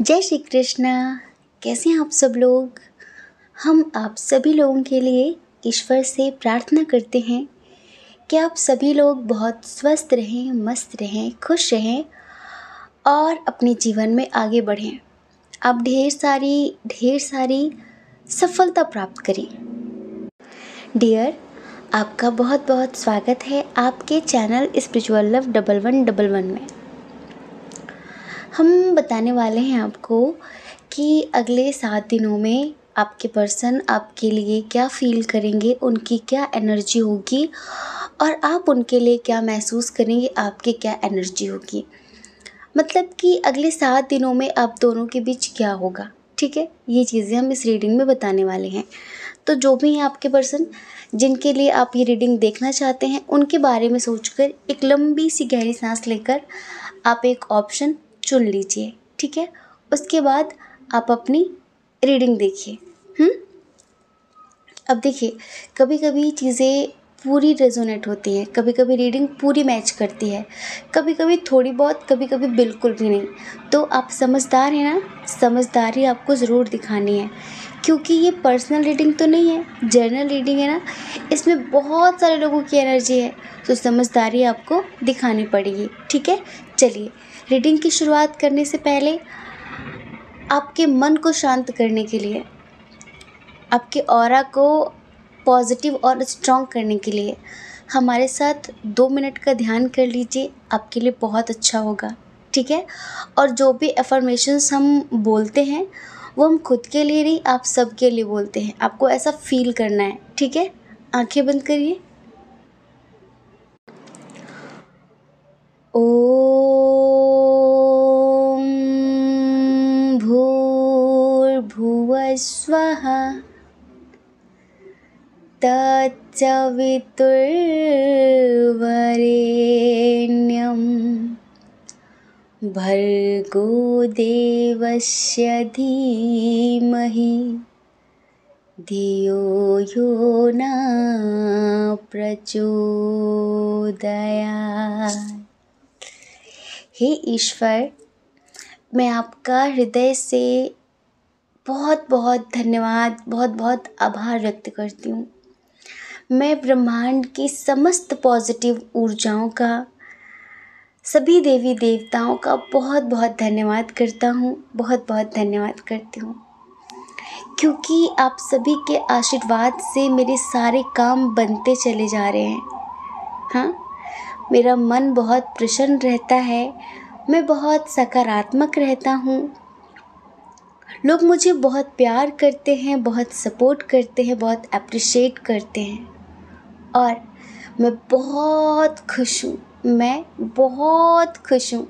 जय श्री कृष्णा कैसे हैं आप सब लोग हम आप सभी लोगों के लिए ईश्वर से प्रार्थना करते हैं कि आप सभी लोग बहुत स्वस्थ रहें मस्त रहें खुश रहें और अपने जीवन में आगे बढ़ें आप ढेर सारी ढेर सारी सफलता प्राप्त करें डियर आपका बहुत बहुत स्वागत है आपके channel spiritual love double one double one में हम बताने वाले हैं आपको कि अगले सात दिनों में आपके पर्सन आपके लिए क्या फ़ील करेंगे उनकी क्या एनर्जी होगी और आप उनके लिए क्या महसूस करेंगे आपकी क्या एनर्जी होगी मतलब कि अगले सात दिनों में आप दोनों के बीच क्या होगा ठीक है ये चीज़ें हम इस रीडिंग में बताने वाले हैं तो जो भी हैं आपके पर्सन जिनके लिए आप ये रीडिंग देखना चाहते हैं उनके बारे में सोचकर एक लंबी सी गहरी सांस लेकर आप एक ऑप्शन चुन लीजिए ठीक है उसके बाद आप अपनी रीडिंग देखिए हम्म? अब देखिए कभी कभी चीज़ें पूरी रेजोनेट होती है कभी कभी रीडिंग पूरी मैच करती है कभी कभी थोड़ी बहुत कभी कभी बिल्कुल भी नहीं तो आप समझदार हैं ना समझदारी आपको ज़रूर दिखानी है क्योंकि ये पर्सनल रीडिंग तो नहीं है जर्नल रीडिंग है ना इसमें बहुत सारे लोगों की एनर्जी है तो समझदारी आपको दिखानी पड़ेगी ठीक है चलिए रीडिंग की शुरुआत करने से पहले आपके मन को शांत करने के लिए आपके और को पॉजिटिव और स्ट्रॉन्ग करने के लिए हमारे साथ दो मिनट का ध्यान कर लीजिए आपके लिए बहुत अच्छा होगा ठीक है और जो भी एफर्मेशंस हम बोलते हैं वो हम खुद के लिए नहीं आप सबके लिए बोलते हैं आपको ऐसा फील करना है ठीक है आंखें बंद करिए ओ भूर्भुवस्व तच्चवितुर्वरेण्यं भर्गो देवस्य धीमहि धियो यो न प्रचोदया हे ईश्वर मैं आपका हृदय से बहुत बहुत धन्यवाद बहुत बहुत आभार व्यक्त करती हूँ मैं ब्रह्मांड की समस्त पॉजिटिव ऊर्जाओं का सभी देवी देवताओं का बहुत बहुत धन्यवाद करता हूँ बहुत बहुत धन्यवाद करती हूँ क्योंकि आप सभी के आशीर्वाद से मेरे सारे काम बनते चले जा रहे हैं हाँ मेरा मन बहुत प्रसन्न रहता है मैं बहुत सकारात्मक रहता हूँ लोग मुझे बहुत प्यार करते हैं बहुत सपोर्ट करते हैं बहुत अप्रिशिएट करते हैं और मैं बहुत खुश हूँ मैं बहुत खुश हूँ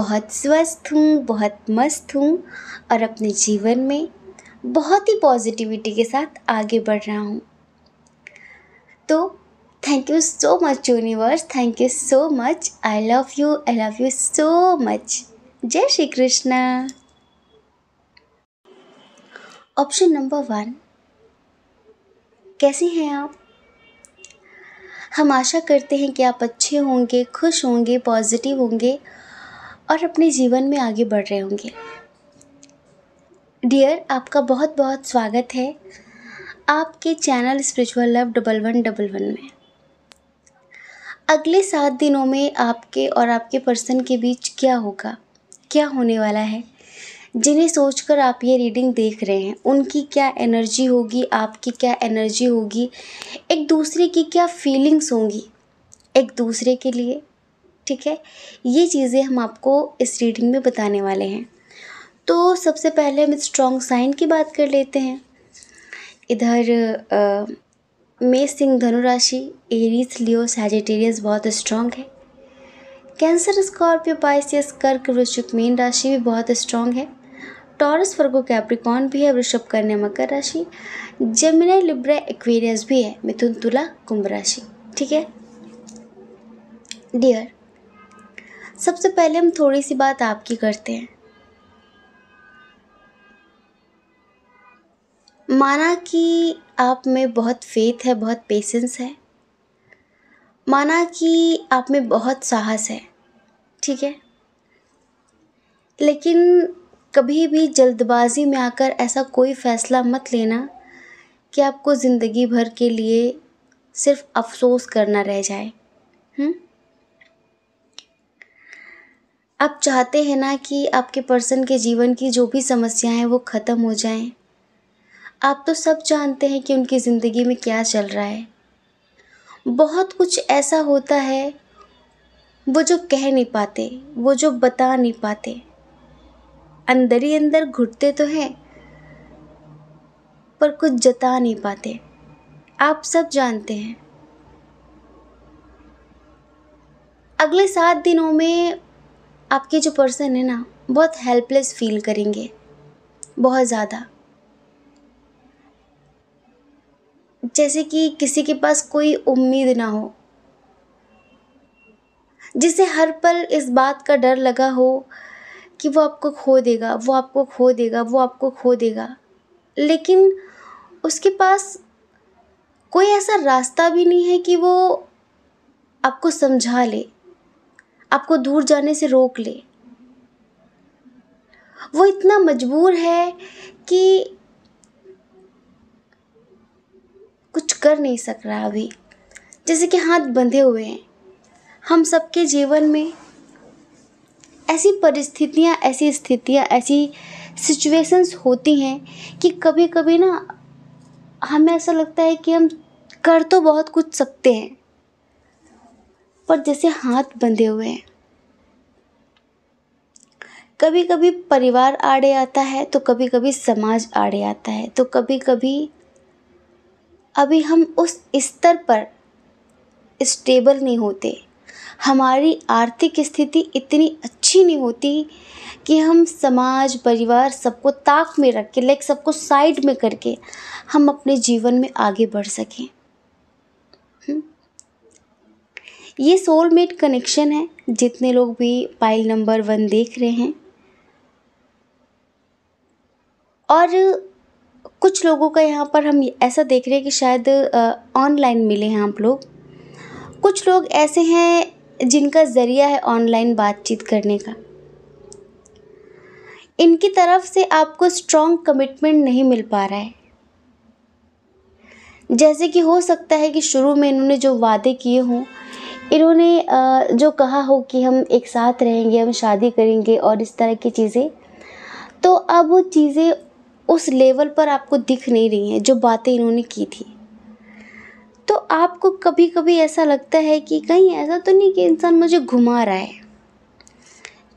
बहुत स्वस्थ हूँ बहुत मस्त हूँ और अपने जीवन में बहुत ही पॉजिटिविटी के साथ आगे बढ़ रहा हूँ तो thank you so much universe thank you so much I love you I love you so much जय Shri Krishna option number one कैसे हैं आप हम आशा करते हैं कि आप अच्छे होंगे खुश होंगे पॉजिटिव होंगे और अपने जीवन में आगे बढ़ रहे होंगे डियर आपका बहुत बहुत स्वागत है आपके channel spiritual love double one double one में अगले सात दिनों में आपके और आपके पर्सन के बीच क्या होगा क्या होने वाला है जिन्हें सोचकर आप ये रीडिंग देख रहे हैं उनकी क्या एनर्जी होगी आपकी क्या एनर्जी होगी एक दूसरे की क्या फीलिंग्स होंगी एक दूसरे के लिए ठीक है ये चीज़ें हम आपको इस रीडिंग में बताने वाले हैं तो सबसे पहले हम स्ट्रॉन्ग साइन की बात कर लेते हैं इधर मेष सिंह धनुराशि एरिस लियो सैजिटेरियस बहुत स्ट्रांग है कैंसर स्कॉर्पियो पाइसियस कर्क वृश्चिक मीन राशि भी बहुत स्ट्रांग है टॉरस वर्गो कैप्रिकॉन भी है वृषभ कन्या मकर राशि जमिनाई लिब्रा एक्वेरियस भी है मिथुन तुला कुंभ राशि ठीक है डियर सबसे पहले हम थोड़ी सी बात आपकी करते हैं माना कि आप में बहुत फेथ है बहुत पेशेंस है माना कि आप में बहुत साहस है ठीक है लेकिन कभी भी जल्दबाजी में आकर ऐसा कोई फ़ैसला मत लेना कि आपको ज़िंदगी भर के लिए सिर्फ अफसोस करना रह जाए हुँ? हम्म? आप चाहते हैं ना कि आपके पर्सन के जीवन की जो भी समस्याएं हैं वो ख़त्म हो जाएं आप तो सब जानते हैं कि उनकी ज़िंदगी में क्या चल रहा है बहुत कुछ ऐसा होता है वो जो कह नहीं पाते वो जो बता नहीं पाते अंदर ही अंदर घुटते तो हैं पर कुछ जता नहीं पाते आप सब जानते हैं अगले सात दिनों में आपके जो पर्सन है ना बहुत हेल्पलेस फील करेंगे बहुत ज़्यादा जैसे कि किसी के पास कोई उम्मीद ना हो जिसे हर पल इस बात का डर लगा हो कि वो आपको खो देगा वो आपको खो देगा वो आपको खो देगा लेकिन उसके पास कोई ऐसा रास्ता भी नहीं है कि वो आपको समझा ले आपको दूर जाने से रोक ले वो इतना मजबूर है कि कर नहीं सक रहा अभी जैसे कि हाथ बंधे हुए हैं हम सबके जीवन में ऐसी परिस्थितियाँ ऐसी स्थितियाँ ऐसी सिचुएशंस होती हैं कि कभी कभी ना हमें ऐसा लगता है कि हम कर तो बहुत कुछ सकते हैं पर जैसे हाथ बंधे हुए हैं कभी कभी परिवार आड़े आता है तो कभी कभी समाज आड़े आता है तो कभी कभी अभी हम उस स्तर पर स्टेबल नहीं होते हमारी आर्थिक स्थिति इतनी अच्छी नहीं होती कि हम समाज परिवार सबको ताक में रख के लाइक सबको साइड में करके हम अपने जीवन में आगे बढ़ सकें हम्म। ये सोलमेट कनेक्शन है जितने लोग भी पाइल नंबर वन देख रहे हैं और कुछ लोगों का यहाँ पर हम ऐसा देख रहे हैं कि शायद ऑनलाइन मिले हैं आप लोग कुछ लोग ऐसे हैं जिनका ज़रिया है ऑनलाइन बातचीत करने का इनकी तरफ से आपको स्ट्रॉन्ग कमिटमेंट नहीं मिल पा रहा है जैसे कि हो सकता है कि शुरू में इन्होंने जो वादे किए हों इन्होंने जो कहा हो कि हम एक साथ रहेंगे हम शादी करेंगे और इस तरह की चीज़ें तो अब वो चीज़ें उस लेवल पर आपको दिख नहीं रही हैं जो बातें इन्होंने की थी तो आपको कभी कभी ऐसा लगता है कि कहीं ऐसा तो नहीं कि इंसान मुझे घुमा रहा है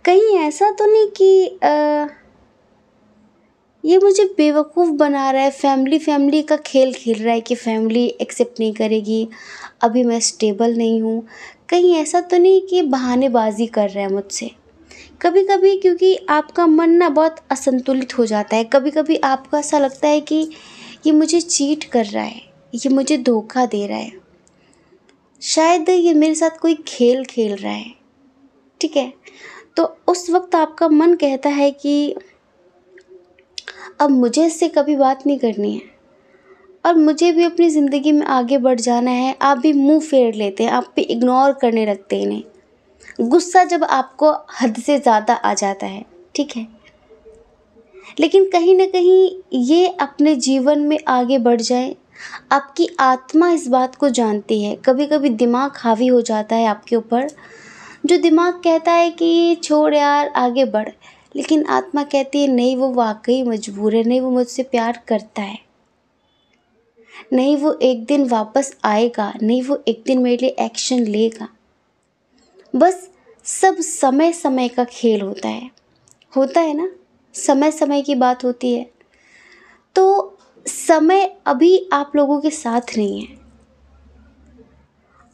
कहीं ऐसा तो नहीं कि आ, ये मुझे बेवकूफ़ बना रहा है फैमिली फैमिली का खेल खेल रहा है कि फैमिली एक्सेप्ट नहीं करेगी अभी मैं स्टेबल नहीं हूँ कहीं ऐसा तो नहीं कि बहानेबाजी कर रहा है मुझसे कभी कभी क्योंकि आपका मन ना बहुत असंतुलित हो जाता है कभी कभी आपको ऐसा लगता है कि ये मुझे चीट कर रहा है ये मुझे धोखा दे रहा है शायद ये मेरे साथ कोई खेल खेल रहा है ठीक है तो उस वक्त आपका मन कहता है कि अब मुझे इससे कभी बात नहीं करनी है और मुझे भी अपनी ज़िंदगी में आगे बढ़ जाना है आप भी मुंह फेर लेते हैं आप भी इग्नोर करने लगते हैं इन्हें गुस्सा जब आपको हद से ज़्यादा आ जाता है ठीक है लेकिन कहीं ना कहीं ये अपने जीवन में आगे बढ़ जाए आपकी आत्मा इस बात को जानती है कभी कभी दिमाग हावी हो जाता है आपके ऊपर जो दिमाग कहता है कि छोड़ यार आगे बढ़ लेकिन आत्मा कहती है नहीं वो वाकई मजबूर है नहीं वो मुझसे प्यार करता है नहीं वो एक दिन वापस आएगा नहीं वो एक दिन मेरे लिए एक्शन लेगा बस सब समय समय का खेल होता है होता है ना समय समय की बात होती है तो समय अभी आप लोगों के साथ नहीं है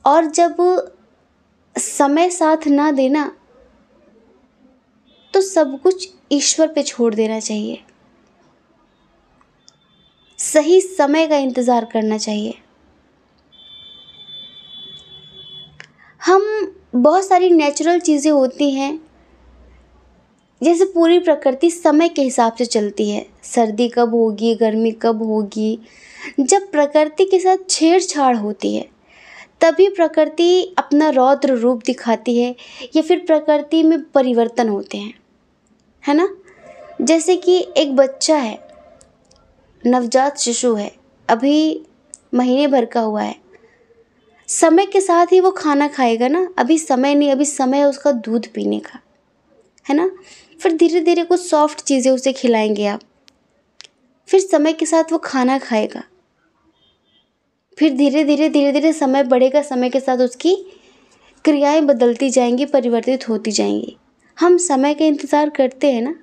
और जब समय साथ ना देना तो सब कुछ ईश्वर पे छोड़ देना चाहिए सही समय का इंतज़ार करना चाहिए बहुत सारी नेचुरल चीज़ें होती हैं जैसे पूरी प्रकृति समय के हिसाब से चलती है सर्दी कब होगी गर्मी कब होगी जब प्रकृति के साथ छेड़छाड़ होती है तभी प्रकृति अपना रौद्र रूप दिखाती है या फिर प्रकृति में परिवर्तन होते हैं है ना जैसे कि एक बच्चा है नवजात शिशु है अभी महीने भर का हुआ है समय के साथ ही वो खाना खाएगा ना अभी समय नहीं अभी समय है उसका दूध पीने का है ना फिर धीरे धीरे कुछ सॉफ्ट चीज़ें उसे खिलाएंगे आप फिर समय के साथ वो खाना खाएगा फिर धीरे धीरे धीरे धीरे समय बढ़ेगा समय के साथ उसकी क्रियाएं बदलती जाएंगी परिवर्तित होती जाएंगी हम समय का इंतज़ार करते हैं ना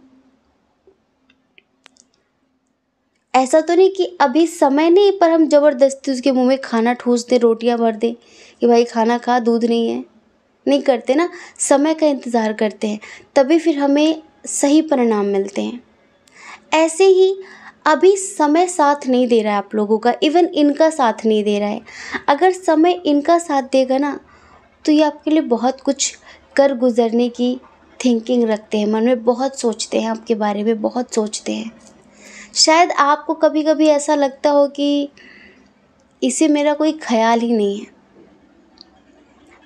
ऐसा तो नहीं कि अभी समय नहीं पर हम ज़बरदस्ती उसके मुंह में खाना ठूस दें रोटियां भर दें कि भाई खाना खा दूध नहीं है नहीं करते ना समय का इंतज़ार करते हैं तभी फिर हमें सही परिणाम मिलते हैं ऐसे ही अभी समय साथ नहीं दे रहा है आप लोगों का इवन इनका साथ नहीं दे रहा है अगर समय इनका साथ देगा ना तो ये आपके लिए बहुत कुछ कर गुजरने की थिंकिंग रखते हैं मन में बहुत सोचते हैं आपके बारे में बहुत सोचते हैं शायद आपको कभी कभी ऐसा लगता हो कि इसे मेरा कोई ख्याल ही नहीं है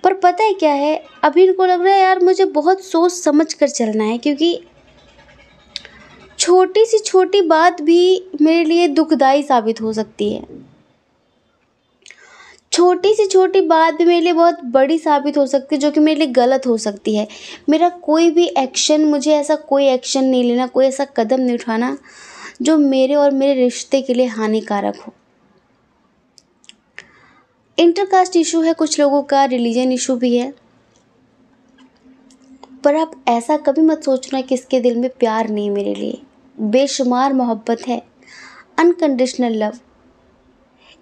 पर पता है क्या है अभी इनको लग रहा है यार मुझे बहुत सोच समझ कर चलना है क्योंकि छोटी सी छोटी बात भी मेरे लिए दुखदाई साबित हो सकती है छोटी सी छोटी बात भी मेरे लिए बहुत बड़ी साबित हो सकती है जो कि मेरे लिए गलत हो सकती है मेरा कोई भी एक्शन मुझे ऐसा कोई एक्शन नहीं लेना कोई ऐसा कदम नहीं उठाना जो मेरे और मेरे रिश्ते के लिए हानिकारक हो इंटरकास्ट इशू है कुछ लोगों का रिलीजन इशू भी है पर आप ऐसा कभी मत सोचना कि इसके दिल में प्यार नहीं मेरे लिए बेशुमार मोहब्बत है अनकंडीशनल लव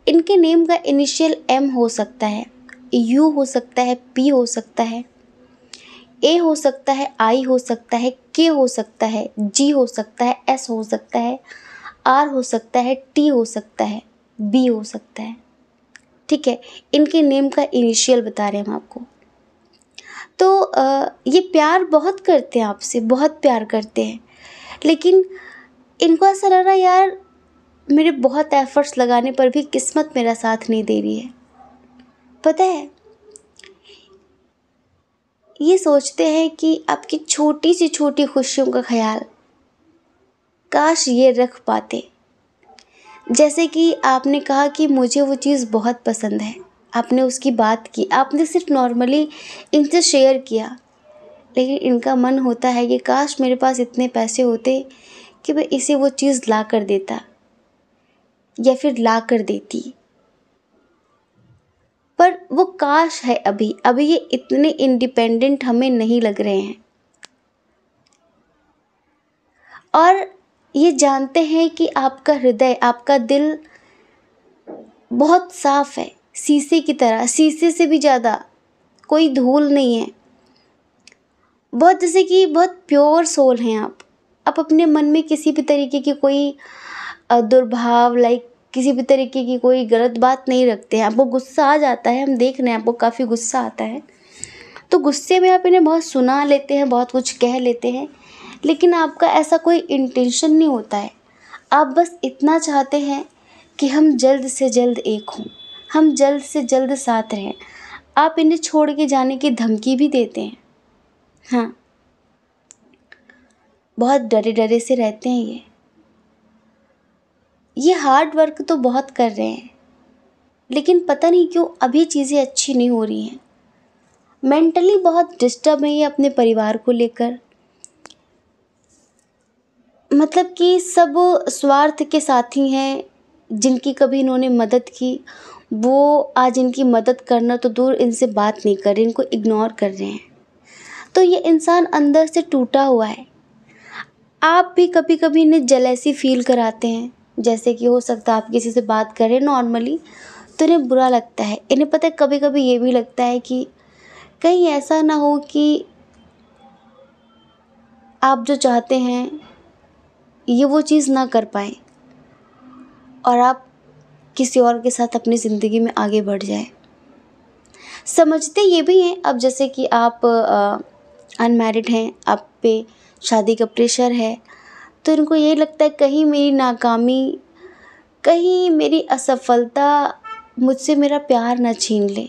इनके नेम का इनिशियल एम हो सकता है यू हो सकता है पी हो सकता है ए हो सकता है आई हो सकता है के हो सकता है जी हो सकता है एस हो सकता है आर हो सकता है टी हो सकता है बी हो सकता है ठीक है इनके नेम का इनिशियल बता रहे हैं हम आपको तो आ, ये प्यार बहुत करते हैं आपसे बहुत प्यार करते हैं लेकिन इनको ऐसा लग रहा यार मेरे बहुत एफ़र्ट्स लगाने पर भी किस्मत मेरा साथ नहीं दे रही है पता है ये सोचते हैं कि आपकी छोटी सी छोटी खुशियों का ख्याल काश ये रख पाते जैसे कि आपने कहा कि मुझे वो चीज़ बहुत पसंद है आपने उसकी बात की आपने सिर्फ नॉर्मली इनसे शेयर किया लेकिन इनका मन होता है कि काश मेरे पास इतने पैसे होते कि मैं इसे वो चीज़ ला कर देता या फिर ला कर देती पर वो काश है अभी अभी ये इतने इंडिपेंडेंट हमें नहीं लग रहे हैं और ये जानते हैं कि आपका हृदय आपका दिल बहुत साफ है शीशे की तरह शीशे से भी ज़्यादा कोई धूल नहीं है बहुत जैसे कि बहुत प्योर सोल हैं आप आप अपने मन में किसी भी तरीके की कोई दुर्भाव लाइक किसी भी तरीके की कोई गलत बात नहीं रखते हैं आपको गुस्सा आ जाता है हम देख रहे हैं आपको काफ़ी गुस्सा आता है तो गुस्से में आप इन्हें बहुत सुना लेते हैं बहुत कुछ कह लेते हैं लेकिन आपका ऐसा कोई इंटेंशन नहीं होता है आप बस इतना चाहते हैं कि हम जल्द से जल्द एक हों हम जल्द से जल्द साथ रहें आप इन्हें छोड़ के जाने की धमकी भी देते हैं हाँ बहुत डरे डरे से रहते हैं ये ये हार्ड वर्क तो बहुत कर रहे हैं लेकिन पता नहीं क्यों अभी चीज़ें अच्छी नहीं हो रही हैं मेंटली बहुत डिस्टर्ब है ये अपने परिवार को लेकर मतलब कि सब स्वार्थ के साथी हैं जिनकी कभी इन्होंने मदद की वो आज इनकी मदद करना तो दूर इनसे बात नहीं कर रहे इनको इग्नोर कर रहे हैं तो ये इंसान अंदर से टूटा हुआ है आप भी कभी कभी इन्हें जलैसी फील कराते हैं जैसे कि हो सकता है आप किसी से बात करें नॉर्मली तो इन्हें बुरा लगता है इन्हें पता है कभी कभी ये भी लगता है कि कहीं ऐसा ना हो कि आप जो चाहते हैं ये वो चीज़ ना कर पाए और आप किसी और के साथ अपनी ज़िंदगी में आगे बढ़ जाए समझते ये भी हैं अब जैसे कि आप अनमेरिड हैं आप पे शादी का प्रेशर है तो इनको ये लगता है कहीं मेरी नाकामी कहीं मेरी असफलता मुझसे मेरा प्यार ना छीन ले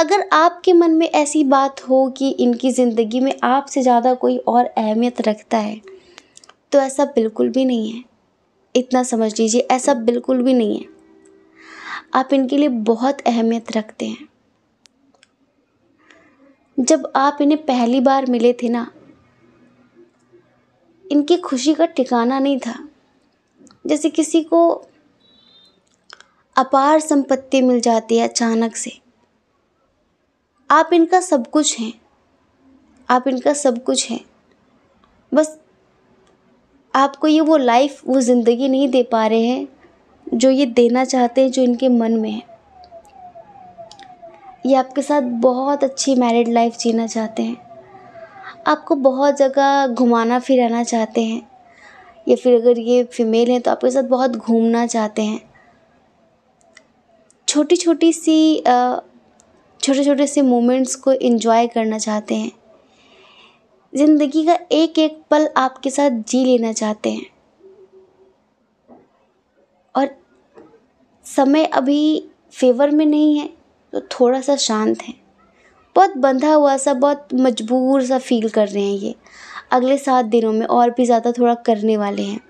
अगर आपके मन में ऐसी बात हो कि इनकी ज़िंदगी में आपसे ज़्यादा कोई और अहमियत रखता है तो ऐसा बिल्कुल भी नहीं है इतना समझ लीजिए ऐसा बिल्कुल भी नहीं है आप इनके लिए बहुत अहमियत रखते हैं जब आप इन्हें पहली बार मिले थे ना इनकी खुशी का ठिकाना नहीं था जैसे किसी को अपार संपत्ति मिल जाती है अचानक से आप इनका सब कुछ हैं आप इनका सब कुछ हैं बस आपको ये वो लाइफ वो ज़िंदगी नहीं दे पा रहे हैं जो ये देना चाहते हैं जो इनके मन में है ये आपके साथ बहुत अच्छी मैरिड लाइफ जीना चाहते हैं आपको बहुत जगह घुमाना फिराना चाहते हैं या फिर अगर ये फीमेल हैं तो आपके साथ बहुत घूमना चाहते हैं छोटी छोटी सी छोटे छोटे से मोमेंट्स को इन्जॉय करना चाहते हैं ज़िंदगी का एक एक पल आपके साथ जी लेना चाहते हैं और समय अभी फेवर में नहीं है तो थोड़ा सा शांत है बहुत बंधा हुआ सा बहुत मजबूर सा फ़ील कर रहे हैं ये अगले सात दिनों में और भी ज़्यादा थोड़ा करने वाले हैं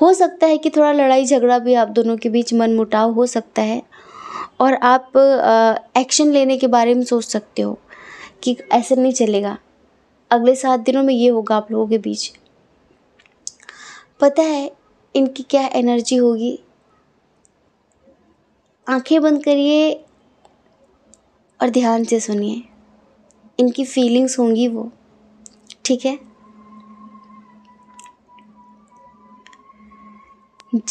हो सकता है कि थोड़ा लड़ाई झगड़ा भी आप दोनों के बीच मनमुटाव हो सकता है और आप एक्शन लेने के बारे में सोच सकते हो कि ऐसा नहीं चलेगा अगले सात दिनों में ये होगा आप लोगों के बीच पता है इनकी क्या एनर्जी होगी आंखें बंद करिए और ध्यान से सुनिए इनकी फीलिंग्स होंगी वो ठीक है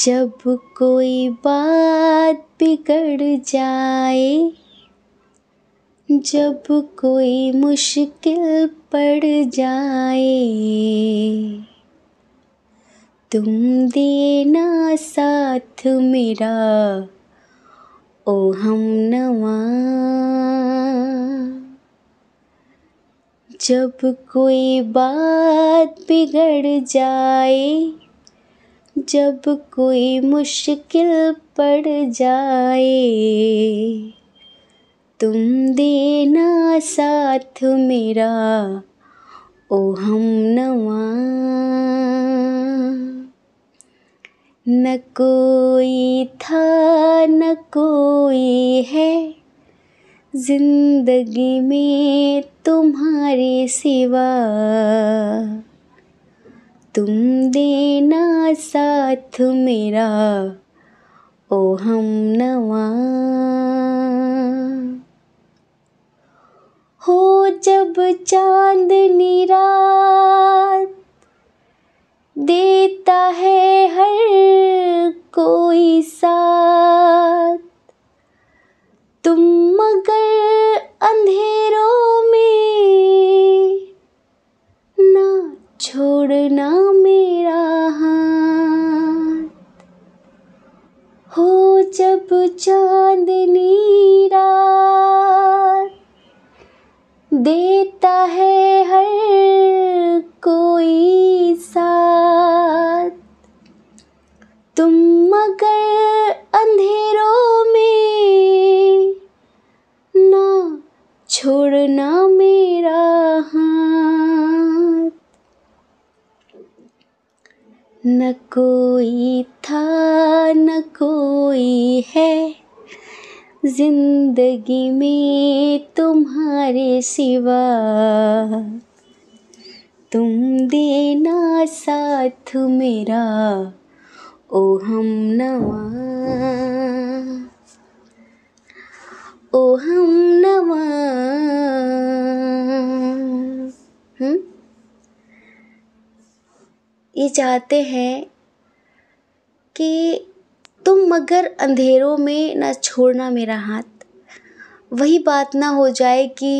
जब कोई बात बिगड़ जाए जब कोई मुश्किल पड़ जाए तुम देना साथ मेरा ओ हम नवा जब कोई बात बिगड़ जाए जब कोई मुश्किल पड़ जाए तुम देना साथ मेरा ओ हम नवा न कोई था न कोई है जिंदगी में तुम्हारे सिवा तुम देना साथ मेरा ओ हम नवा हो जब चांद रात देता है हर कोई साथ तुम मगर अंधेरों में ना छोड़ना मेरा हाथ हो जब चांदनी रात देता है हर कोई साथ तुम मगर अंधेरों में ना छोड़ना मेरा हाथ न कोई था न कोई है जिंदगी में तुम्हारे सिवा तुम देना साथ मेरा ओ हम नवा ओ हम नवा हम्म? ये चाहते हैं कि तुम मगर अंधेरों में ना छोड़ना मेरा हाथ वही बात ना हो जाए कि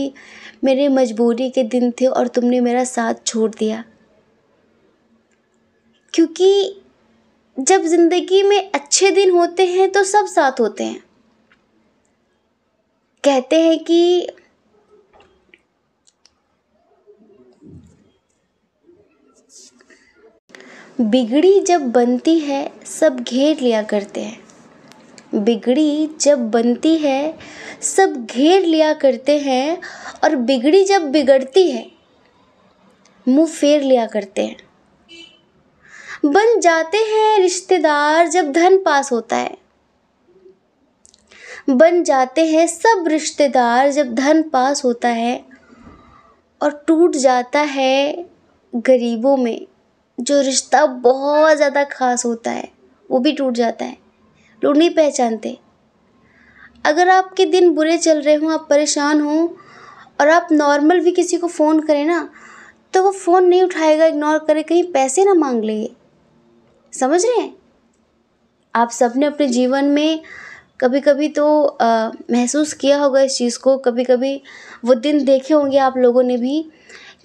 मेरे मजबूरी के दिन थे और तुमने मेरा साथ छोड़ दिया क्योंकि जब ज़िंदगी में अच्छे दिन होते हैं तो सब साथ होते हैं कहते हैं कि बिगड़ी जब बनती है सब घेर लिया करते हैं बिगड़ी जब बनती है सब घेर लिया करते हैं और बिगड़ी जब बिगड़ती है मुंह फेर लिया करते हैं बन जाते हैं रिश्तेदार जब धन पास होता है बन जाते हैं सब रिश्तेदार जब धन पास होता है और टूट जाता है गरीबों में जो रिश्ता बहुत ज़्यादा खास होता है वो भी टूट जाता है लोग नहीं पहचानते अगर आपके दिन बुरे चल रहे हों आप परेशान हों और आप नॉर्मल भी किसी को फ़ोन करें ना तो वो फ़ोन नहीं उठाएगा इग्नोर करे कहीं पैसे ना मांग लेंगे समझ रहे हैं आप सब ने अपने जीवन में कभी कभी तो आ, महसूस किया होगा इस चीज़ को कभी कभी वो दिन देखे होंगे आप लोगों ने भी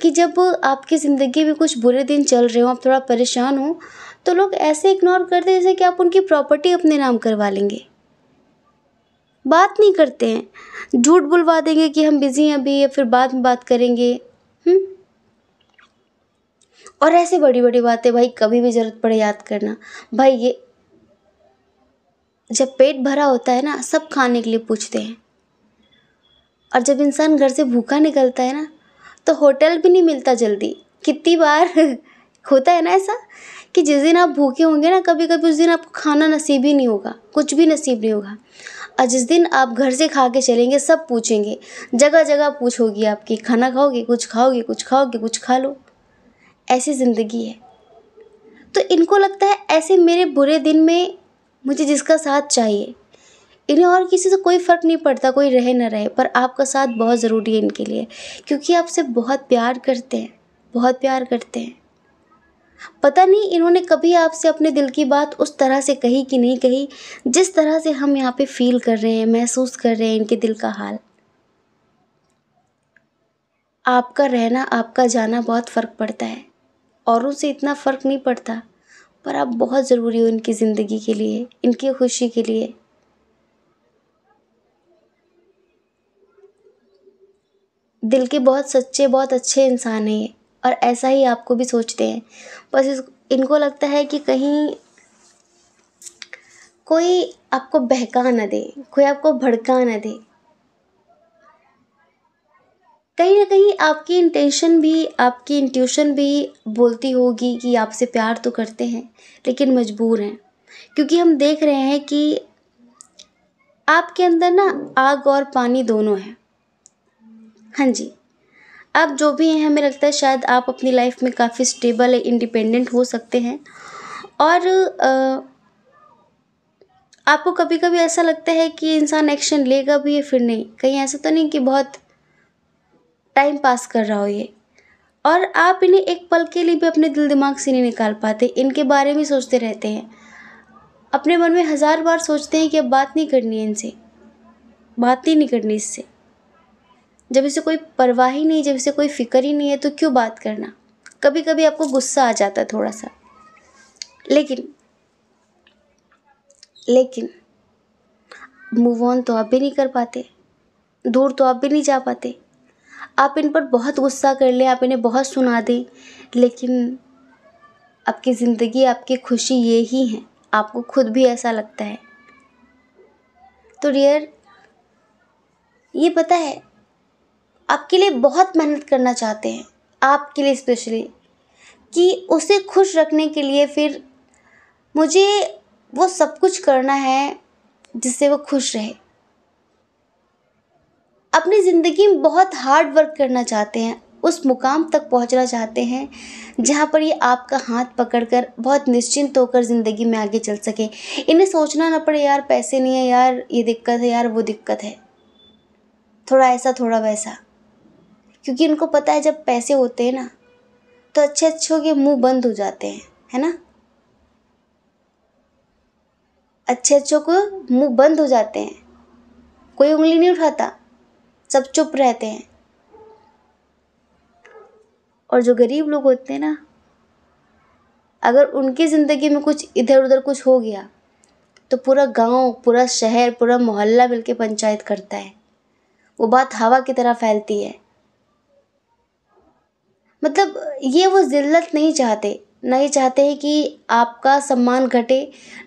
कि जब आपकी ज़िंदगी में कुछ बुरे दिन चल रहे हों आप थोड़ा परेशान हो तो लोग ऐसे इग्नोर कर हैं जैसे कि आप उनकी प्रॉपर्टी अपने नाम करवा लेंगे बात नहीं करते हैं झूठ बुलवा देंगे कि हम बिज़ी हैं अभी या फिर बाद में बात करेंगे हम्म? और ऐसे बड़ी बड़ी बातें भाई कभी भी ज़रूरत पड़े याद करना भाई ये जब पेट भरा होता है ना सब खाने के लिए पूछते हैं और जब इंसान घर से भूखा निकलता है ना तो होटल भी नहीं मिलता जल्दी कितनी बार होता है ना ऐसा कि जिस दिन आप भूखे होंगे ना कभी कभी उस दिन आपको खाना नसीब ही नहीं होगा कुछ भी नसीब नहीं होगा और जिस दिन आप घर से खा के चलेंगे सब पूछेंगे जगह जगह पूछोगी आपकी खाना खाओगे कुछ खाओगे कुछ खाओगे कुछ खा लो ऐसी ज़िंदगी है तो इनको लगता है ऐसे मेरे बुरे दिन में मुझे जिसका साथ चाहिए इन्हें और किसी से कोई फ़र्क नहीं पड़ता कोई रहे ना रहे पर आपका साथ बहुत ज़रूरी है इनके लिए क्योंकि आपसे बहुत प्यार करते हैं बहुत प्यार करते हैं पता नहीं इन्होंने कभी आपसे अपने दिल की बात उस तरह से कही कि नहीं कही जिस तरह से हम यहाँ पे फील कर रहे हैं महसूस कर रहे हैं इनके दिल का हाल आपका रहना आपका जाना बहुत फ़र्क पड़ता है औरों से इतना फ़र्क नहीं पड़ता पर आप बहुत ज़रूरी हो इनकी ज़िंदगी के लिए इनकी खुशी के लिए दिल के बहुत सच्चे बहुत अच्छे इंसान हैं ये और ऐसा ही आपको भी सोचते हैं बस इस इनको लगता है कि कहीं कोई आपको बहका ना दे कोई आपको भड़का ना दे कहीं ना कहीं आपकी इंटेंशन भी आपकी इंट्यूशन भी बोलती होगी कि आपसे प्यार तो करते हैं लेकिन मजबूर हैं क्योंकि हम देख रहे हैं कि आपके अंदर ना आग और पानी दोनों हैं हाँ जी आप जो भी हैं हमें लगता है शायद आप अपनी लाइफ में काफ़ी स्टेबल इंडिपेंडेंट हो सकते हैं और आपको कभी कभी ऐसा लगता है कि इंसान एक्शन लेगा भी या फिर नहीं कहीं ऐसा तो नहीं कि बहुत टाइम पास कर रहा हो ये और आप इन्हें एक पल के लिए भी अपने दिल दिमाग से नहीं निकाल पाते इनके बारे में सोचते रहते हैं अपने मन में हज़ार बार सोचते हैं कि अब बात नहीं करनी है इनसे बात ही नहीं करनी इससे जब इसे कोई परवाह ही नहीं जब इसे कोई फ़िक्र ही नहीं है तो क्यों बात करना कभी कभी आपको गुस्सा आ जाता है थोड़ा सा लेकिन लेकिन मूव ऑन तो आप भी नहीं कर पाते दूर तो आप भी नहीं जा पाते आप इन पर बहुत गुस्सा कर लें आप इन्हें बहुत सुना दें लेकिन आपकी ज़िंदगी आपकी खुशी ये ही है आपको खुद भी ऐसा लगता है तो रियर ये पता है आपके लिए बहुत मेहनत करना चाहते हैं आपके लिए स्पेशली कि उसे खुश रखने के लिए फिर मुझे वो सब कुछ करना है जिससे वो खुश रहे अपनी ज़िंदगी में बहुत हार्ड वर्क करना चाहते हैं उस मुकाम तक पहुंचना चाहते हैं जहां पर ये आपका हाथ पकड़कर बहुत निश्चिंत होकर ज़िंदगी में आगे चल सके इन्हें सोचना ना पड़े यार पैसे नहीं है यार ये दिक्कत है यार वो दिक्कत है थोड़ा ऐसा थोड़ा वैसा क्योंकि उनको पता है जब पैसे होते हैं ना तो अच्छे अच्छों के मुंह बंद हो जाते हैं है ना अच्छे अच्छों को मुंह बंद हो जाते हैं कोई उंगली नहीं उठाता सब चुप रहते हैं और जो गरीब लोग होते हैं ना अगर उनकी ज़िंदगी में कुछ इधर उधर कुछ हो गया तो पूरा गांव पूरा शहर पूरा मोहल्ला मिलके पंचायत करता है वो बात हवा की तरह फैलती है मतलब ये वो ज़िल्लत नहीं चाहते ना ये चाहते हैं कि आपका सम्मान घटे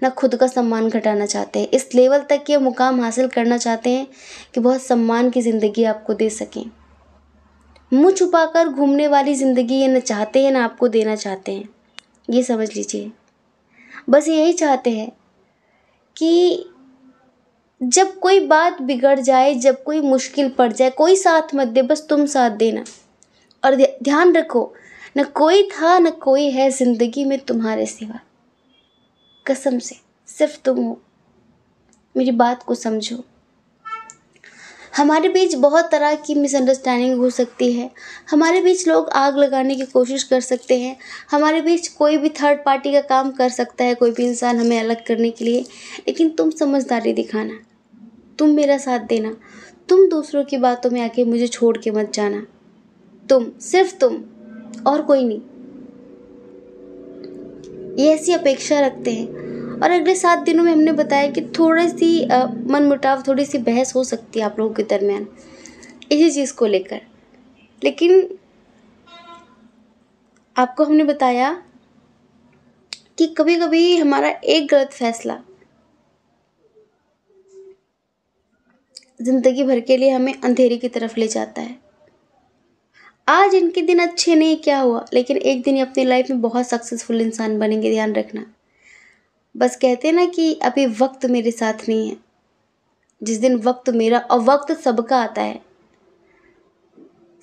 ना खुद का सम्मान घटाना चाहते हैं इस लेवल तक ये मुक़ाम हासिल करना चाहते हैं कि बहुत सम्मान की ज़िंदगी आपको दे सकें मुँह छुपाकर घूमने वाली ज़िंदगी ये ना चाहते हैं ना आपको देना चाहते हैं ये समझ लीजिए बस यही चाहते हैं कि जब कोई बात बिगड़ जाए जब कोई मुश्किल पड़ जाए कोई साथ मत दे बस तुम साथ देना और ध्यान रखो न कोई था न कोई है ज़िंदगी में तुम्हारे सिवा कसम से सिर्फ तुम हो मेरी बात को समझो हमारे बीच बहुत तरह की मिसअंडरस्टैंडिंग हो सकती है हमारे बीच लोग आग लगाने की कोशिश कर सकते हैं हमारे बीच कोई भी थर्ड पार्टी का काम कर सकता है कोई भी इंसान हमें अलग करने के लिए लेकिन तुम समझदारी दिखाना तुम मेरा साथ देना तुम दूसरों की बातों में आके मुझे छोड़ के मत जाना तुम सिर्फ तुम और कोई नहीं ये ऐसी अपेक्षा रखते हैं और अगले सात दिनों में हमने बताया कि थोड़ी सी मनमुटाव थोड़ी सी बहस हो सकती है आप लोगों के दरमियान इसी चीज़ को लेकर लेकिन आपको हमने बताया कि कभी कभी हमारा एक गलत फैसला ज़िंदगी भर के लिए हमें अंधेरे की तरफ ले जाता है आज इनके दिन अच्छे नहीं क्या हुआ लेकिन एक दिन ये अपनी लाइफ में बहुत सक्सेसफुल इंसान बनेंगे ध्यान रखना बस कहते हैं ना कि अभी वक्त मेरे साथ नहीं है जिस दिन वक्त मेरा और वक्त सबका आता है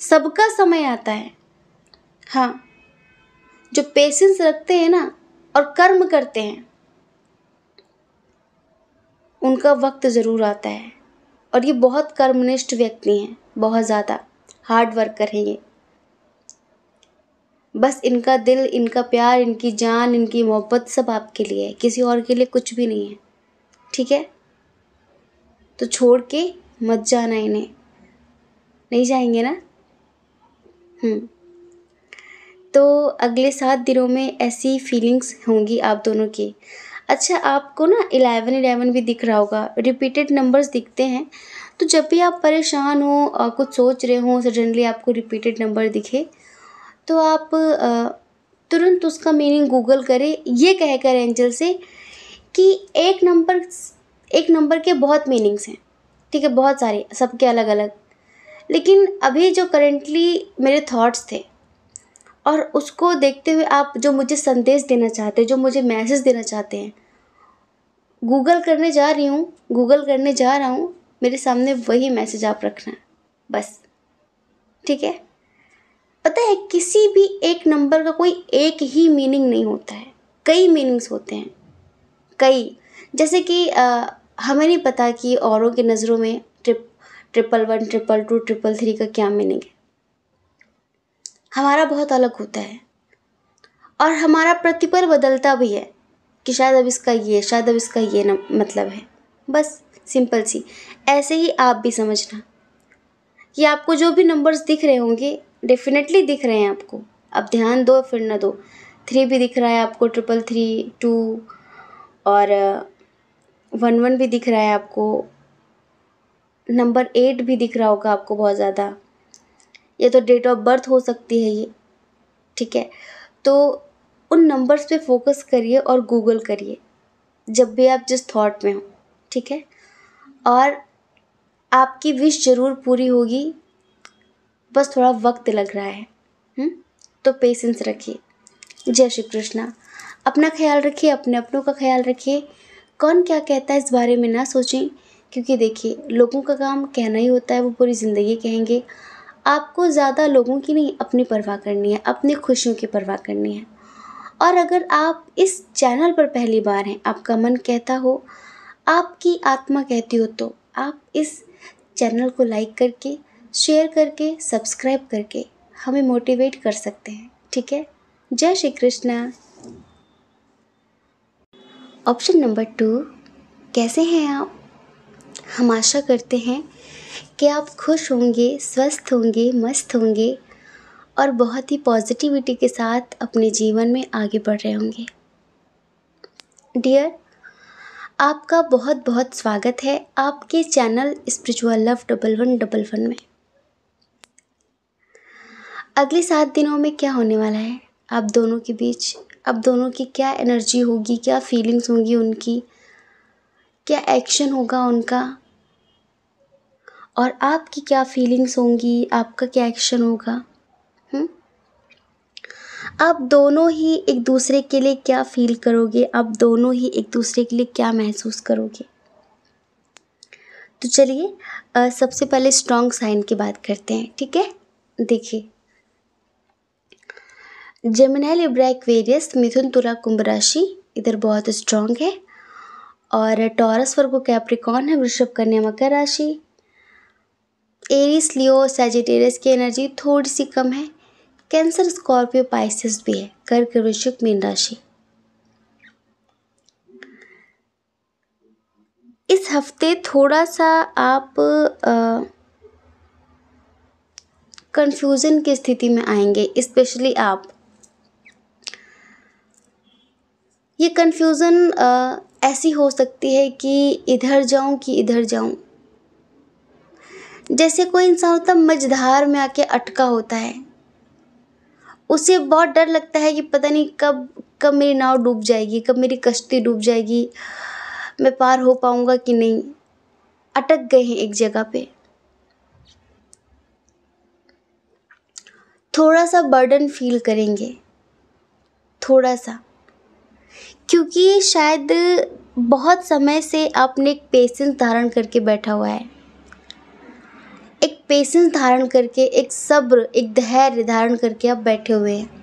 सबका समय आता है हाँ जो पेशेंस रखते हैं ना और कर्म करते हैं उनका वक्त ज़रूर आता है और ये बहुत कर्मनिष्ठ व्यक्ति हैं बहुत ज़्यादा हार्ड वर्कर हैं ये बस इनका दिल इनका प्यार इनकी जान इनकी मोहब्बत सब आपके लिए है किसी और के लिए कुछ भी नहीं है ठीक है तो छोड़ के मत जाना इन्हें नहीं जाएंगे ना हम्म। तो अगले सात दिनों में ऐसी फीलिंग्स होंगी आप दोनों की अच्छा आपको ना इलेवन इलेवन भी दिख रहा होगा रिपीटेड नंबर्स दिखते हैं तो जब भी आप परेशान हो कुछ सोच रहे हो सडनली आपको रिपीटेड नंबर दिखे तो आप तुरंत उसका मीनिंग गूगल करें ये कहकर एंजल से कि एक नंबर एक नंबर के बहुत मीनिंग्स हैं ठीक है बहुत सारे सबके अलग अलग लेकिन अभी जो करेंटली मेरे थॉट्स थे और उसको देखते हुए आप जो मुझे संदेश देना चाहते हैं जो मुझे मैसेज देना चाहते हैं गूगल करने जा रही हूँ गूगल करने जा रहा हूँ मेरे सामने वही मैसेज आप रखना है बस ठीक है पता है किसी भी एक नंबर का कोई एक ही मीनिंग नहीं होता है कई मीनिंग्स होते हैं कई जैसे कि आ, हमें नहीं पता कि औरों की नज़रों में trip triple one triple two triple three का क्या मीनिंग है हमारा बहुत अलग होता है और हमारा प्रतिपल बदलता भी है कि शायद अब इसका ये शायद अब इसका ये न, मतलब है बस सिंपल सी ऐसे ही आप भी समझना कि आपको जो भी नंबर्स दिख रहे होंगे डेफिनेटली दिख रहे हैं आपको अब ध्यान दो फिर ना दो थ्री भी दिख रहा है आपको ट्रिपल थ्री टू और वन uh, वन भी दिख रहा है आपको नंबर एट भी दिख रहा होगा आपको बहुत ज़्यादा या तो डेट ऑफ बर्थ हो सकती है ये ठीक है तो उन नंबर्स पे फोकस करिए और गूगल करिए जब भी आप जिस थॉट में हो ठीक है और आपकी विश ज़रूर पूरी होगी बस थोड़ा वक्त लग रहा है हुँ? हम्म? तो पेशेंस रखिए जय श्री कृष्णा अपना ख्याल रखिए अपने अपनों का ख्याल रखिए कौन क्या कहता है इस बारे में ना सोचें क्योंकि देखिए लोगों का काम कहना ही होता है वो पूरी ज़िंदगी कहेंगे आपको ज़्यादा लोगों की नहीं अपनी परवाह करनी है अपनी खुशियों की परवाह करनी है और अगर आप इस चैनल पर पहली बार हैं आपका मन कहता हो आपकी आत्मा कहती हो तो आप इस चैनल को लाइक करके शेयर करके सब्सक्राइब करके हमें मोटिवेट कर सकते हैं ठीक है जय Shri Krishna option number two कैसे हैं आप हम आशा करते हैं कि आप खुश होंगे स्वस्थ होंगे मस्त होंगे और बहुत ही पॉजिटिविटी के साथ अपने जीवन में आगे बढ़ रहे होंगे डियर आपका बहुत बहुत स्वागत है आपके channel spiritual love double one double one में अगले सात दिनों में क्या होने वाला है आप दोनों के बीच आप दोनों की क्या एनर्जी होगी क्या फीलिंग्स होंगी उनकी क्या एक्शन होगा उनका और आपकी क्या फीलिंग्स होंगी आपका क्या एक्शन होगा हम्म? आप दोनों ही एक दूसरे के लिए क्या फील करोगे आप दोनों ही एक दूसरे के लिए क्या महसूस करोगे तो चलिए सबसे पहले स्ट्रॉन्ग साइन की बात करते हैं ठीक है देखिए जमुना लिब्रा एक्वेरियस मिथुन तुला कुंभ राशि इधर बहुत स्ट्रांग है और टॉरस वर्गो कैप्रिकॉन है वृषभ कन्या मकर राशि एरिस लियो सैजिटेरियस की एनर्जी थोड़ी सी कम है कैंसर स्कॉर्पियो पाइसिस भी है कर्क वृश्चिक मीन राशि इस हफ्ते थोड़ा सा आप कंफ्यूजन की स्थिति में आएंगे स्पेशली आप ये कन्फ्यूज़न ऐसी हो सकती है कि इधर जाऊं कि इधर जाऊं जैसे कोई इंसान होता मझधार में आके अटका होता है उसे बहुत डर लगता है कि पता नहीं कब कब मेरी नाव डूब जाएगी कब मेरी कश्ती डूब जाएगी मैं पार हो पाऊँगा कि नहीं अटक गए हैं एक जगह पे थोड़ा सा बर्डन फील करेंगे थोड़ा सा क्योंकि शायद बहुत समय से आपने एक पेशेंस धारण करके बैठा हुआ है एक पेशेंस धारण करके एक सब्र एक धैर्य धारण करके आप बैठे हुए हैं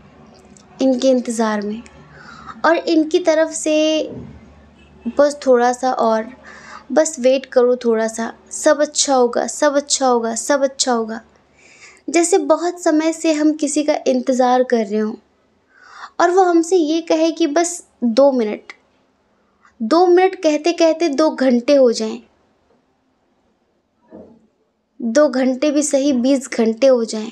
इनके इंतज़ार में और इनकी तरफ से बस थोड़ा सा और बस वेट करो थोड़ा सा सब अच्छा होगा सब अच्छा होगा सब अच्छा होगा जैसे बहुत समय से हम किसी का इंतज़ार कर रहे हों और वो हमसे ये कहे कि बस दो मिनट दो मिनट कहते कहते दो घंटे हो जाएं दो घंटे भी सही बीस घंटे हो जाएं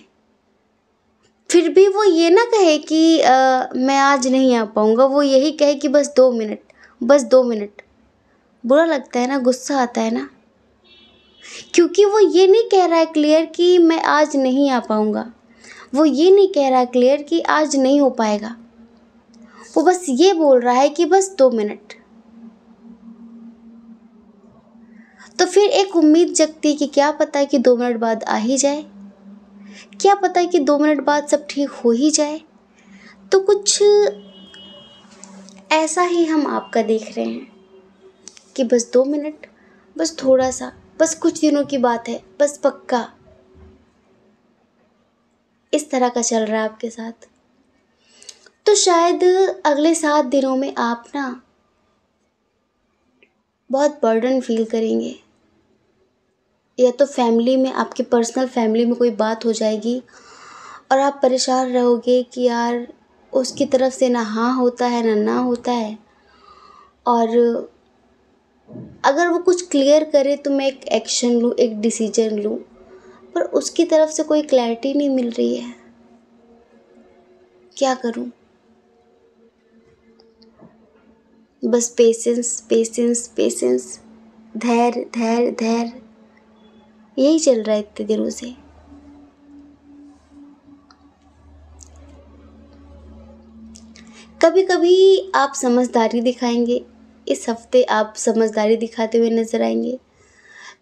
फिर भी वो ये ना कहे कि आ, मैं आज नहीं आ पाऊँगा वो यही कहे कि बस दो मिनट बस दो मिनट बुरा लगता है ना गुस्सा आता है ना क्योंकि वो ये नहीं कह रहा है क्लियर कि मैं आज नहीं आ पाऊँगा वो ये नहीं कह रहा है क्लियर कि आज नहीं हो पाएगा वो बस ये बोल रहा है कि बस दो मिनट तो फिर एक उम्मीद जगती है कि क्या पता है कि दो मिनट बाद आ ही जाए क्या पता है कि दो मिनट बाद सब ठीक हो ही जाए तो कुछ ऐसा ही हम आपका देख रहे हैं कि बस दो मिनट बस थोड़ा सा बस कुछ दिनों की बात है बस पक्का इस तरह का चल रहा है आपके साथ तो शायद अगले सात दिनों में आप ना बहुत बर्डन फील करेंगे या तो फैमिली में आपके पर्सनल फैमिली में कोई बात हो जाएगी और आप परेशान रहोगे कि यार उसकी तरफ से ना हाँ होता है ना ना होता है और अगर वो कुछ क्लियर करे तो मैं एक एक्शन लूँ एक डिसीजन लूँ पर उसकी तरफ से कोई क्लैरिटी नहीं मिल रही है क्या करूँ बस पेशेंस पेशेंस पेशेंस धैर्य धैर्य धैर्य यही चल रहा है इतने दिनों से कभी कभी आप समझदारी दिखाएंगे इस हफ्ते आप समझदारी दिखाते हुए नज़र आएंगे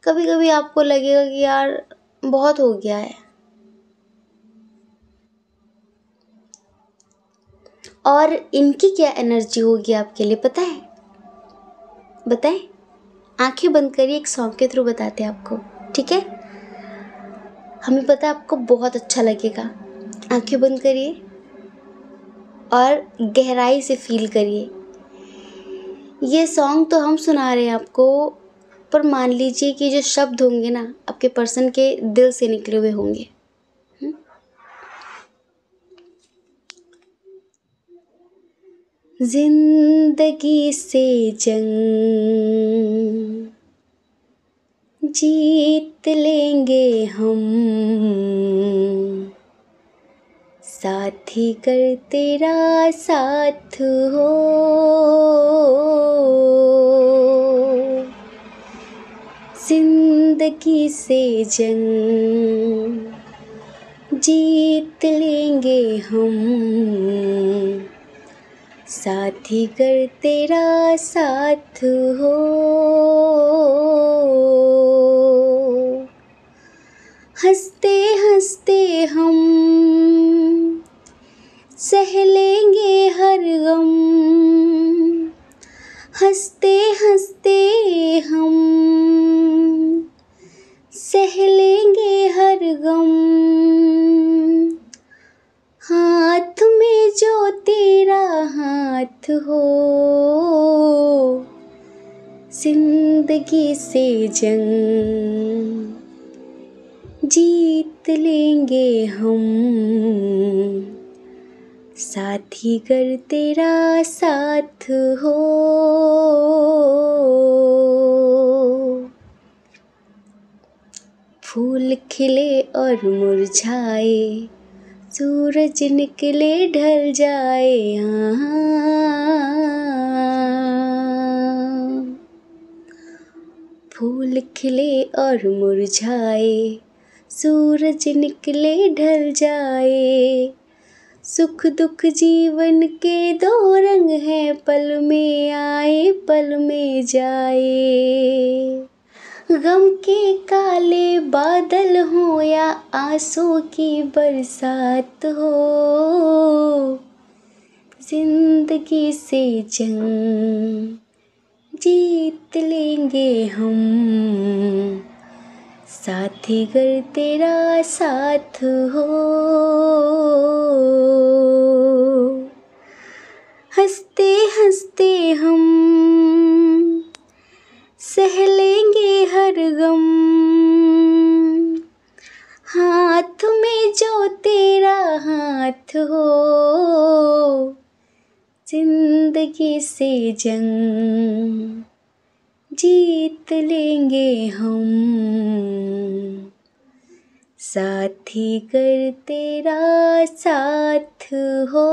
कभी कभी आपको लगेगा कि यार बहुत हो गया है और इनकी क्या एनर्जी होगी आपके लिए पता है बताएं आंखें बंद करिए एक सॉन्ग के थ्रू बताते हैं आपको ठीक है हमें पता है आपको बहुत अच्छा लगेगा आंखें बंद करिए और गहराई से फील करिए ये सॉन्ग तो हम सुना रहे हैं आपको पर मान लीजिए कि जो शब्द होंगे ना आपके पर्सन के दिल से निकले हुए होंगे जिंदगी से जंग जीत लेंगे हम साथी कर तेरा साथ हो जिंदगी से जंग जीत लेंगे हम साथी कर तेरा साथ हो हंसते हंसते हम सह लेंगे हर गम हंसते हंसते हम सह साथ हो जिंदगी से जंग जीत लेंगे हम साथी कर तेरा साथ हो फूल खिले और मुरझाए सूरज निकले ढल जाए हाँ। फूल खिले और मुरझाए सूरज निकले ढल जाए सुख दुख जीवन के दो रंग हैं पल में आए पल में जाए गम के काले बादल हो या आंसू की बरसात हो जिंदगी से जंग जीत लेंगे हम साथी गर तेरा साथ हो हंसते हंसते हम सह लेंगे हर गम हाथ में जो तेरा हाथ हो जिंदगी से जंग जीत लेंगे हम साथी कर तेरा साथ हो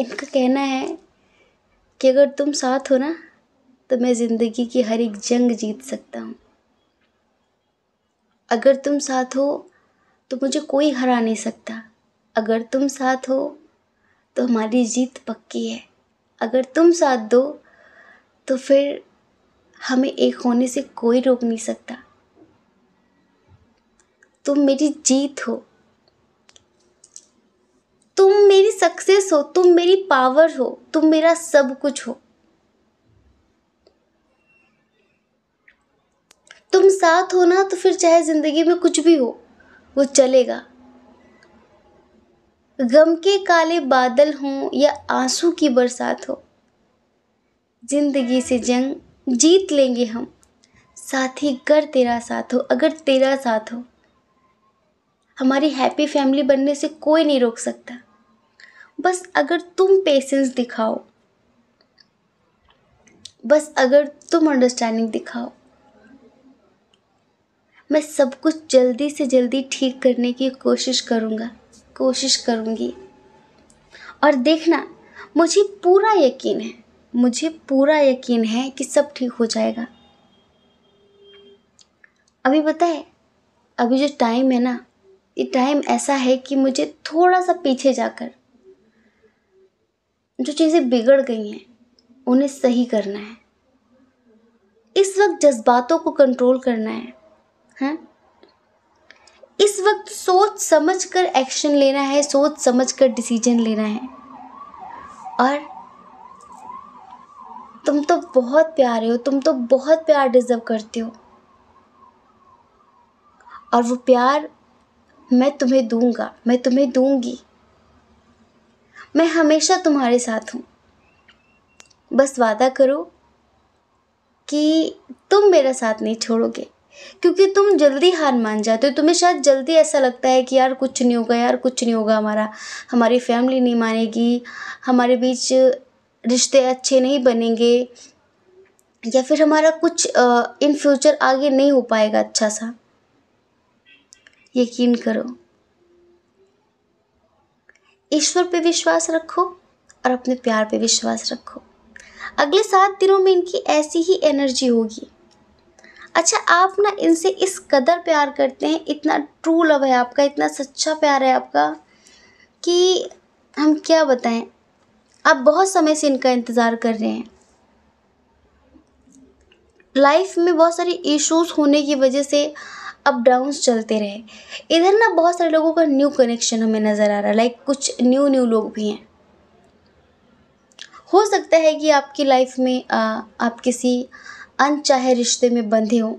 इनका कहना है कि अगर तुम साथ हो ना तो मैं ज़िंदगी की हर एक जंग जीत सकता हूँ अगर तुम साथ हो तो मुझे कोई हरा नहीं सकता अगर तुम साथ हो तो हमारी जीत पक्की है अगर तुम साथ दो तो फिर हमें एक होने से कोई रोक नहीं सकता तुम मेरी जीत हो तुम मेरी सक्सेस हो तुम मेरी पावर हो तुम मेरा सब कुछ हो तुम साथ हो ना तो फिर चाहे ज़िंदगी में कुछ भी हो वो चलेगा गम के काले बादल हों या आंसू की बरसात हो जिंदगी से जंग जीत लेंगे हम साथ ही कर तेरा साथ हो अगर तेरा साथ हो हमारी हैप्पी फैमिली बनने से कोई नहीं रोक सकता बस अगर तुम पेशेंस दिखाओ बस अगर तुम अंडरस्टैंडिंग दिखाओ मैं सब कुछ जल्दी से जल्दी ठीक करने की कोशिश करूँगा कोशिश करूँगी और देखना मुझे पूरा यकीन है मुझे पूरा यकीन है कि सब ठीक हो जाएगा अभी बताए अभी जो टाइम है ना ये टाइम ऐसा है कि मुझे थोड़ा सा पीछे जाकर जो चीज़ें बिगड़ गई हैं उन्हें सही करना है इस वक्त जज्बातों को कंट्रोल करना है हैं इस वक्त सोच समझ कर एक्शन लेना है सोच समझ कर डिसीजन लेना है और तुम तो बहुत प्यारे हो तुम तो बहुत प्यार डिजर्व करते हो और वो प्यार मैं तुम्हें दूंगा मैं तुम्हें दूंगी मैं हमेशा तुम्हारे साथ हूँ बस वादा करो कि तुम मेरा साथ नहीं छोड़ोगे क्योंकि तुम जल्दी हार मान जाते हो तुम्हें शायद जल्दी ऐसा लगता है कि यार कुछ नहीं होगा यार कुछ नहीं होगा हमारा हमारी फैमिली नहीं मानेगी हमारे बीच रिश्ते अच्छे नहीं बनेंगे या फिर हमारा कुछ इन फ्यूचर आगे नहीं हो पाएगा अच्छा सा यकीन करो ईश्वर पे विश्वास रखो और अपने प्यार पे विश्वास रखो अगले सात दिनों में इनकी ऐसी ही एनर्जी होगी अच्छा आप ना इनसे इस कदर प्यार करते हैं इतना ट्रू लव है आपका इतना सच्चा प्यार है आपका कि हम क्या बताएं आप बहुत समय से इनका इंतज़ार कर रहे हैं लाइफ में बहुत सारे इश्यूज होने की वजह से अप डाउन्स चलते रहे इधर ना बहुत सारे लोगों का न्यू कनेक्शन हमें नज़र आ रहा है लाइक कुछ न्यू न्यू लोग भी हैं हो सकता है कि आपकी लाइफ में आ, आप किसी अनचाहे रिश्ते में बंधे हों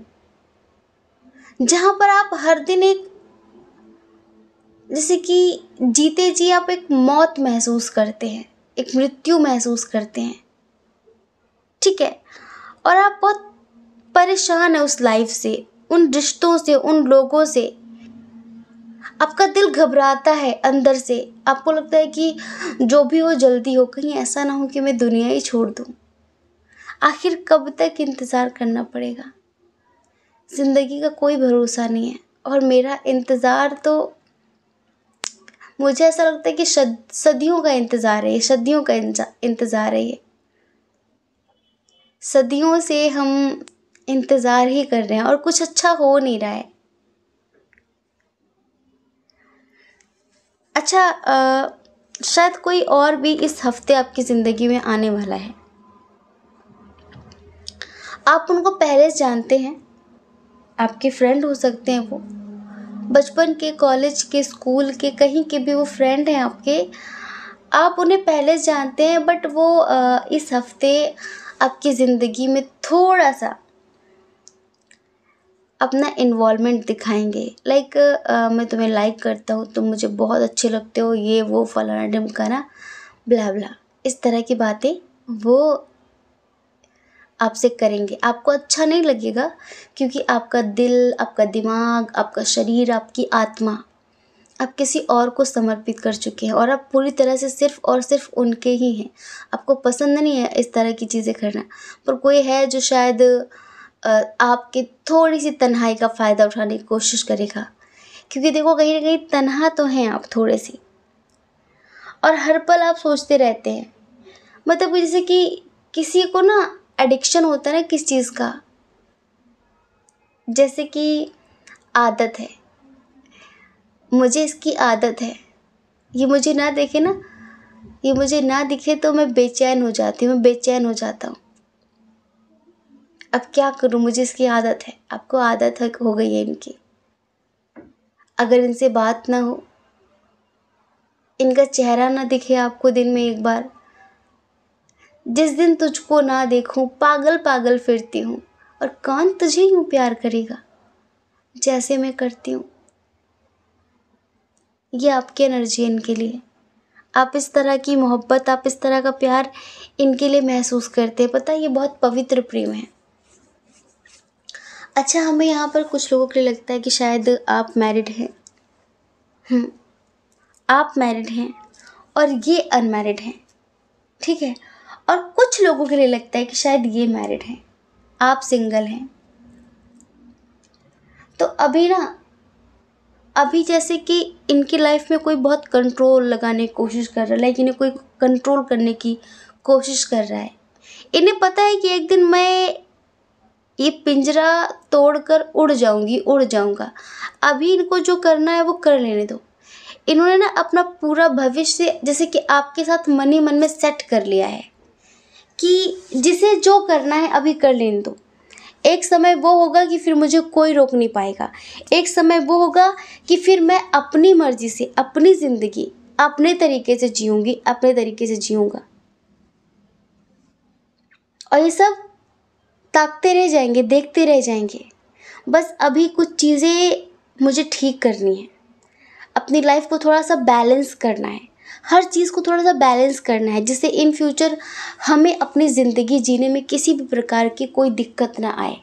जहाँ पर आप हर दिन एक जैसे कि जीते जी आप एक मौत महसूस करते हैं एक मृत्यु महसूस करते हैं ठीक है और आप बहुत परेशान है उस लाइफ से उन रिश्तों से उन लोगों से आपका दिल घबराता है अंदर से आपको लगता है कि जो भी हो जल्दी हो कहीं ऐसा ना हो कि मैं दुनिया ही छोड़ दूँ आखिर कब तक इंतज़ार करना पड़ेगा ज़िंदगी का कोई भरोसा नहीं है और मेरा इंतज़ार तो मुझे ऐसा लगता है कि सदियों का इंतज़ार है सदियों का इंतज़ार है ये सदियों से हम इंतज़ार ही कर रहे हैं और कुछ अच्छा हो नहीं रहा है अच्छा आ, शायद कोई और भी इस हफ्ते आपकी ज़िंदगी में आने वाला है आप उनको पहले से जानते हैं आपके फ्रेंड हो सकते हैं वो बचपन के कॉलेज के स्कूल के कहीं के भी वो फ्रेंड हैं आपके आप उन्हें पहले जानते हैं बट वो इस हफ्ते आपकी ज़िंदगी में थोड़ा सा अपना इन्वॉलमेंट दिखाएंगे लाइक मैं तुम्हें लाइक करता हूँ तुम मुझे बहुत अच्छे लगते हो ये वो फलाना ढिमकाना ब्ला ब्ला इस तरह की बातें वो आपसे करेंगे आपको अच्छा नहीं लगेगा क्योंकि आपका दिल आपका दिमाग आपका शरीर आपकी आत्मा आप किसी और को समर्पित कर चुके हैं और आप पूरी तरह से सिर्फ और सिर्फ उनके ही हैं आपको पसंद नहीं है इस तरह की चीज़ें करना पर कोई है जो शायद आपकी थोड़ी सी तन्हाई का फ़ायदा उठाने की कोशिश करेगा क्योंकि देखो कहीं ना कहीं तन्हा तो हैं आप थोड़े सी और हर पल आप सोचते रहते हैं मतलब जैसे कि किसी को ना एडिक्शन होता है ना किस चीज़ का जैसे कि आदत है मुझे इसकी आदत है ये मुझे ना देखे ना ये मुझे ना दिखे तो मैं बेचैन हो जाती हूँ मैं बेचैन हो जाता हूँ अब क्या करूँ मुझे इसकी आदत है आपको आदत है हो गई है इनकी अगर इनसे बात ना हो इनका चेहरा ना दिखे आपको दिन में एक बार जिस दिन तुझको ना देखूं पागल पागल फिरती हूँ और कौन तुझे यूँ प्यार करेगा जैसे मैं करती हूँ ये आपकी एनर्जी इनके लिए आप इस तरह की मोहब्बत आप इस तरह का प्यार इनके लिए महसूस करते हैं पता है ये बहुत पवित्र प्रेम है अच्छा हमें यहाँ पर कुछ लोगों के लिए लगता है कि शायद आप मैरिड हैं हम्म, आप मैरिड हैं और ये अनमैरिड हैं ठीक है और कुछ लोगों के लिए लगता है कि शायद ये मैरिड हैं आप सिंगल हैं तो अभी ना अभी जैसे कि इनकी लाइफ में कोई बहुत कंट्रोल लगाने की कोशिश कर रहा है लाइक इन्हें कोई कंट्रोल करने की कोशिश कर रहा है इन्हें पता है कि एक दिन मैं ये पिंजरा तोड़कर उड़ जाऊँगी उड़ जाऊँगा अभी इनको जो करना है वो कर लेने दो इन्होंने ना अपना पूरा भविष्य जैसे कि आपके साथ मन ही मन में सेट कर लिया है कि जिसे जो करना है अभी कर लेने दो एक समय वो होगा कि फिर मुझे कोई रोक नहीं पाएगा एक समय वो होगा कि फिर मैं अपनी मर्जी से अपनी ज़िंदगी अपने तरीके से जीऊँगी अपने तरीके से जीऊँगा और ये सब ताकते रह जाएंगे देखते रह जाएंगे बस अभी कुछ चीज़ें मुझे ठीक करनी है अपनी लाइफ को थोड़ा सा बैलेंस करना है हर चीज़ को थोड़ा सा बैलेंस करना है जिससे इन फ्यूचर हमें अपनी ज़िंदगी जीने में किसी भी प्रकार की कोई दिक्कत ना आए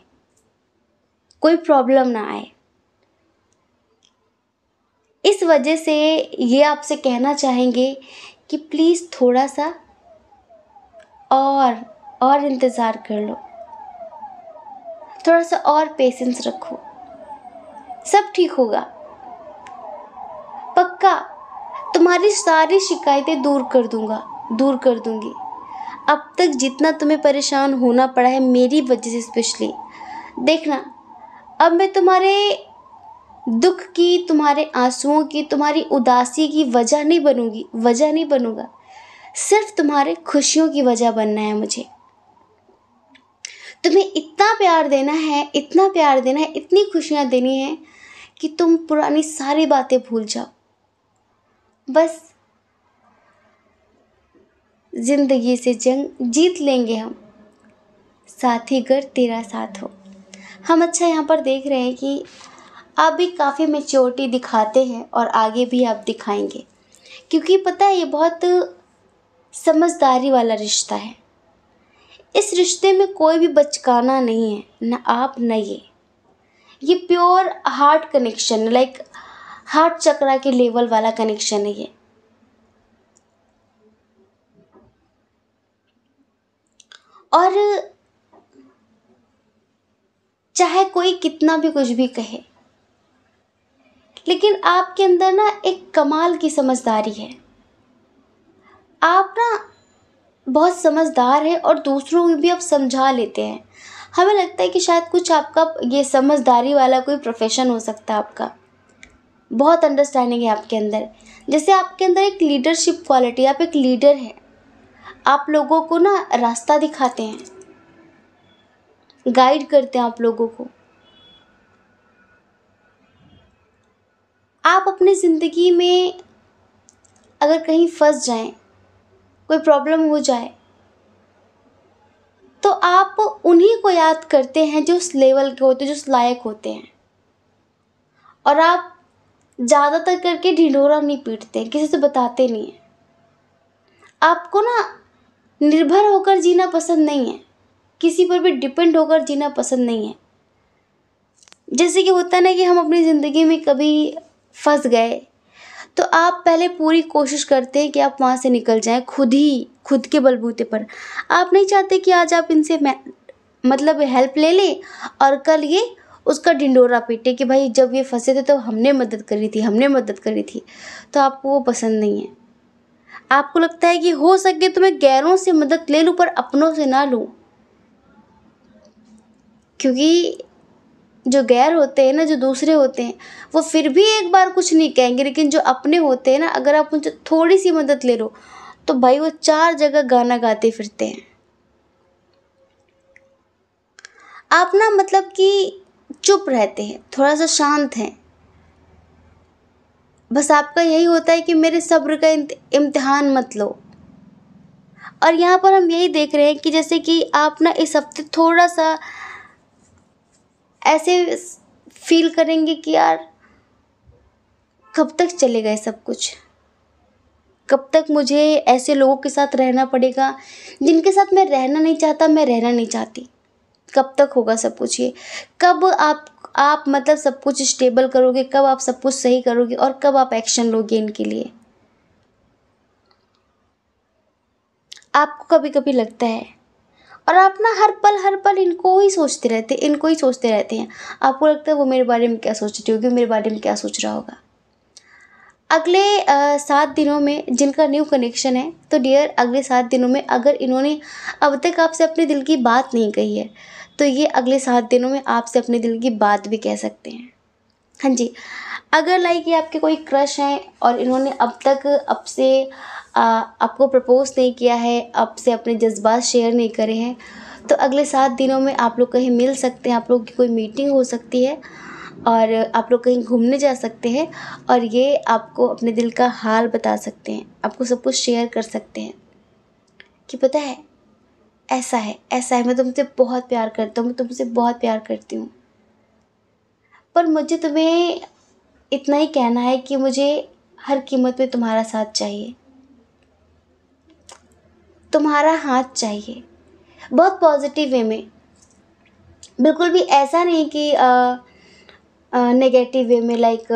कोई प्रॉब्लम ना आए इस वजह से ये आपसे कहना चाहेंगे कि प्लीज़ थोड़ा सा और और इंतज़ार कर लो थोड़ा सा और पेशेंस रखो सब ठीक होगा पक्का तुम्हारी सारी शिकायतें दूर कर दूंगा दूर कर दूंगी अब तक जितना तुम्हें परेशान होना पड़ा है मेरी वजह से स्पेशली देखना अब मैं तुम्हारे दुख की तुम्हारे आंसुओं की तुम्हारी उदासी की वजह नहीं बनूंगी वजह नहीं बनूंगा सिर्फ तुम्हारे खुशियों की वजह बनना है मुझे तुम्हें इतना प्यार देना है इतना प्यार देना है इतनी खुशियाँ देनी है कि तुम पुरानी सारी बातें भूल जाओ बस जिंदगी से जंग जीत लेंगे हम साथ ही गर तेरा साथ हो हम अच्छा यहाँ पर देख रहे हैं कि आप भी काफ़ी मेच्योरिटी दिखाते हैं और आगे भी आप दिखाएंगे क्योंकि पता है ये बहुत समझदारी वाला रिश्ता है इस रिश्ते में कोई भी बचकाना नहीं है ना आप ना ये ये pure heart connection like heart chakra के लेवल वाला कनेक्शन है ये और चाहे कोई कितना भी कुछ भी कहे लेकिन आपके अंदर ना एक कमाल की समझदारी है आप ना बहुत समझदार है और दूसरों को भी आप समझा लेते हैं हमें लगता है कि शायद कुछ आपका ये समझदारी वाला कोई प्रोफेशन हो सकता है आपका बहुत अंडरस्टैंडिंग है आपके अंदर जैसे आपके अंदर एक लीडरशिप क्वालिटी आप एक लीडर हैं आप लोगों को ना रास्ता दिखाते हैं गाइड करते हैं आप लोगों को आप अपनी ज़िंदगी में अगर कहीं फंस जाएं कोई प्रॉब्लम हो जाए तो आप उन्हीं को याद करते हैं जो उस लेवल के होते हैं जो उस लायक होते हैं और आप ज़्यादातर करके ढिढोरा नहीं पीटते किसी से बताते नहीं हैं आपको ना निर्भर होकर जीना पसंद नहीं है किसी पर भी डिपेंड होकर जीना पसंद नहीं है जैसे कि होता है ना कि हम अपनी ज़िंदगी में कभी फंस गए तो आप पहले पूरी कोशिश करते हैं कि आप वहाँ से निकल जाएं खुद ही खुद के बलबूते पर आप नहीं चाहते कि आज आप इनसे मतलब हेल्प ले लें और कल ये उसका ढिंडोरा पीटे कि भाई जब ये फंसे थे तो हमने मदद करी थी हमने मदद करी थी तो आपको वो पसंद नहीं है आपको लगता है कि हो सके तो मैं गैरों से मदद ले लूँ पर अपनों से ना लूँ क्योंकि जो गैर होते हैं ना जो दूसरे होते हैं वो फिर भी एक बार कुछ नहीं कहेंगे लेकिन जो अपने होते हैं ना अगर आप उनसे थोड़ी सी मदद ले लो तो भाई वो चार जगह गाना गाते फिरते हैं आप ना मतलब कि चुप रहते हैं थोड़ा सा शांत हैं बस आपका यही होता है कि मेरे सब्र का इम्तिहान मत लो और यहाँ पर हम यही देख रहे हैं कि जैसे कि आप ना इस हफ्ते थोड़ा सा ऐसे फील करेंगे कि यार कब तक चलेगा ये सब कुछ कब तक मुझे ऐसे लोगों के साथ रहना पड़ेगा जिनके साथ मैं रहना नहीं चाहता मैं रहना नहीं चाहती कब तक होगा सब कुछ ये कब आप आप मतलब सब कुछ स्टेबल करोगे कब आप सब कुछ सही करोगे और कब आप एक्शन लोगे इनके लिए आपको कभी कभी लगता है और आप ना हर पल हर पल इनको ही सोचते रहते इनको ही सोचते रहते हैं आपको लगता है वो मेरे बारे में क्या सोच रही होगी मेरे बारे में क्या सोच रहा होगा अगले सात दिनों में जिनका न्यू कनेक्शन है तो डियर अगले सात दिनों में अगर इन्होंने अब तक आपसे अपने दिल की बात नहीं कही है तो ये अगले सात दिनों में आपसे अपने दिल की बात भी कह सकते हैं हाँ जी अगर लाइक ये आपके कोई क्रश हैं और इन्होंने अब तक आपसे आपको प्रपोज़ नहीं किया है आपसे अपने जज्बात शेयर नहीं करे हैं तो अगले सात दिनों में आप लोग कहीं मिल सकते हैं आप लोगों की कोई मीटिंग हो सकती है और आप लोग कहीं घूमने जा सकते हैं और ये आपको अपने दिल का हाल बता सकते हैं आपको सब कुछ शेयर कर सकते हैं कि पता है ऐसा है ऐसा है मैं तुमसे बहुत प्यार करता हूँ मैं तुमसे बहुत प्यार करती हूँ पर मुझे तुम्हें इतना ही कहना है कि मुझे हर कीमत पे तुम्हारा साथ चाहिए तुम्हारा हाथ चाहिए बहुत पॉजिटिव वे में बिल्कुल भी ऐसा नहीं कि नेगेटिव वे में लाइक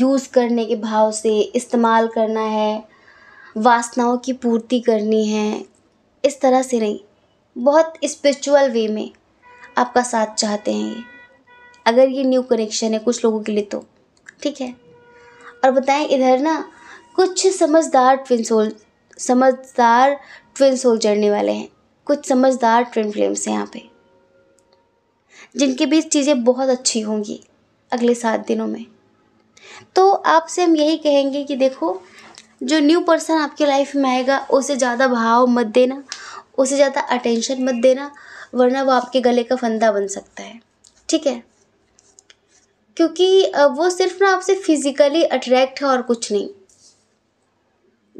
यूज़ करने के भाव से इस्तेमाल करना है वासनाओं की पूर्ति करनी है इस तरह से नहीं बहुत स्पिरिचुअल वे में आपका साथ चाहते हैं ये अगर ये न्यू कनेक्शन है कुछ लोगों के लिए तो ठीक है और बताएं इधर ना कुछ समझदार ट्विन सोल समझदार ट्विन सोल चढ़ने वाले हैं कुछ समझदार ट्विन फ्लेम्स हैं यहाँ पे जिनके बीच चीज़ें बहुत अच्छी होंगी अगले सात दिनों में तो आपसे हम यही कहेंगे कि देखो जो न्यू पर्सन आपके लाइफ में आएगा उसे ज़्यादा भाव मत देना उसे ज़्यादा अटेंशन मत देना वरना वो आपके गले का फंदा बन सकता है ठीक है क्योंकि वो सिर्फ ना आपसे फिज़िकली अट्रैक्ट है और कुछ नहीं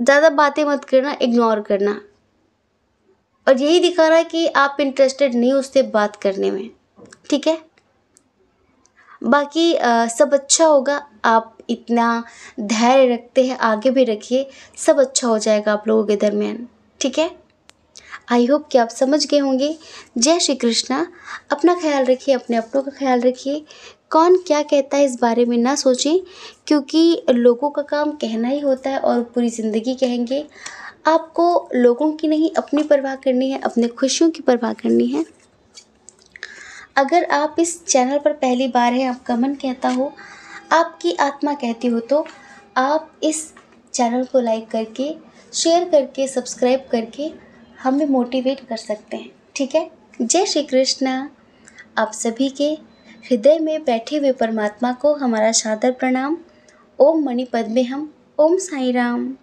ज़्यादा बातें मत करना इग्नोर करना और यही दिखा रहा है कि आप इंटरेस्टेड नहीं उससे बात करने में ठीक है बाकी आ, सब अच्छा होगा आप इतना धैर्य रखते हैं आगे भी रखिए सब अच्छा हो जाएगा आप लोगों के दरमियान ठीक है आई होप कि आप समझ गए होंगे जय श्री कृष्णा अपना ख्याल रखिए अपने अपनों का ख्याल रखिए कौन क्या कहता है इस बारे में ना सोचें क्योंकि लोगों का काम कहना ही होता है और पूरी ज़िंदगी कहेंगे आपको लोगों की नहीं अपनी परवाह करनी है अपने खुशियों की परवाह करनी है अगर आप इस चैनल पर पहली बार हैं आपका मन कहता हो आपकी आत्मा कहती हो तो आप इस चैनल को लाइक करके शेयर करके सब्सक्राइब करके हमें मोटिवेट कर सकते हैं ठीक है जय श्री कृष्णा आप सभी के हृदय में बैठे हुए परमात्मा को हमारा सादर प्रणाम ओम मणि पद्मे हम ओम साई राम